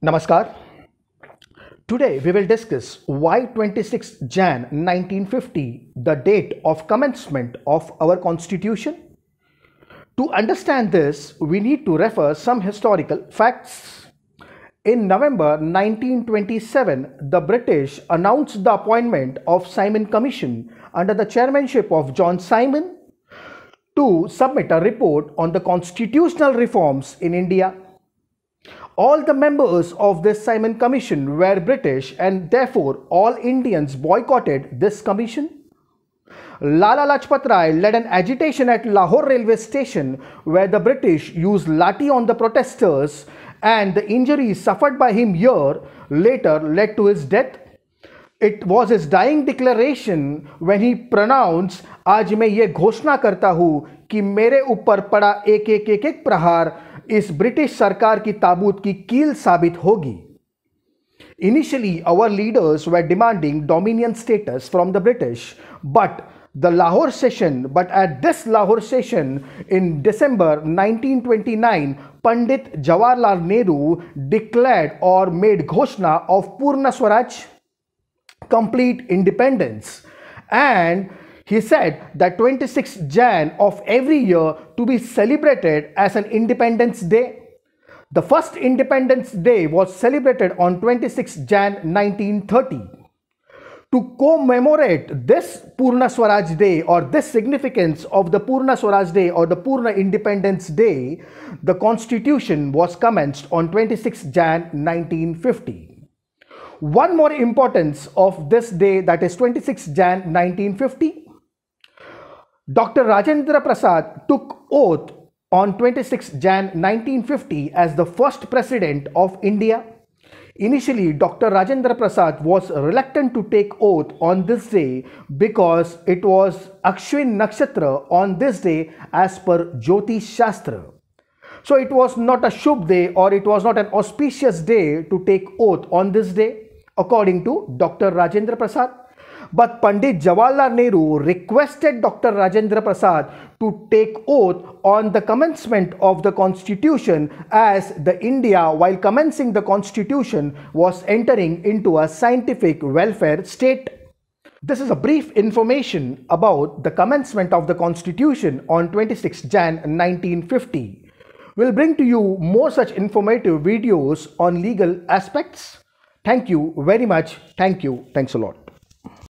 Namaskar. Today we will discuss why 26 Jan 1950, the date of commencement of our constitution. To understand this, we need to refer some historical facts. In November 1927, the British announced the appointment of Simon Commission under the chairmanship of John Simon to submit a report on the constitutional reforms in India all the members of this Simon Commission were British and therefore all Indians boycotted this commission. Lala Lajpat Rai led an agitation at Lahore railway station where the British used lathi on the protesters and the injuries suffered by him year later led to his death it was is dying declaration when he pronounce आज मैं ये घोषणा करता हूँ कि मेरे ऊपर पड़ा एक एक एक एक प्रहार इस ब्रिटिश सरकार की ताबूत की कील साबित होगी initially our leaders were demanding dominion status from the British but the Lahore session but at this Lahore session in December nineteen twenty nine Pandit Jawaharlal Nehru declare और मेड घोषणा of Purna Swaraj complete independence. And he said that 26th Jan of every year to be celebrated as an Independence Day. The first Independence Day was celebrated on 26 Jan 1930 to commemorate this Purna Swaraj Day or this significance of the Purna Swaraj Day or the Purna Independence Day, the constitution was commenced on 26 Jan 1950. One more importance of this day that is 26 Jan 1950. Dr. Rajendra Prasad took oath on 26 Jan 1950 as the first president of India. Initially, Dr. Rajendra Prasad was reluctant to take oath on this day because it was Akshvin Nakshatra on this day as per Jyotish Shastra. So it was not a Shubh day or it was not an auspicious day to take oath on this day according to Dr. Rajendra Prasad. But Pandit Jawaharlal Nehru requested Dr. Rajendra Prasad to take oath on the commencement of the constitution as the India while commencing the constitution was entering into a scientific welfare state. This is a brief information about the commencement of the constitution on 26 Jan 1950. We'll bring to you more such informative videos on legal aspects Thank you very much. Thank you. Thanks a lot.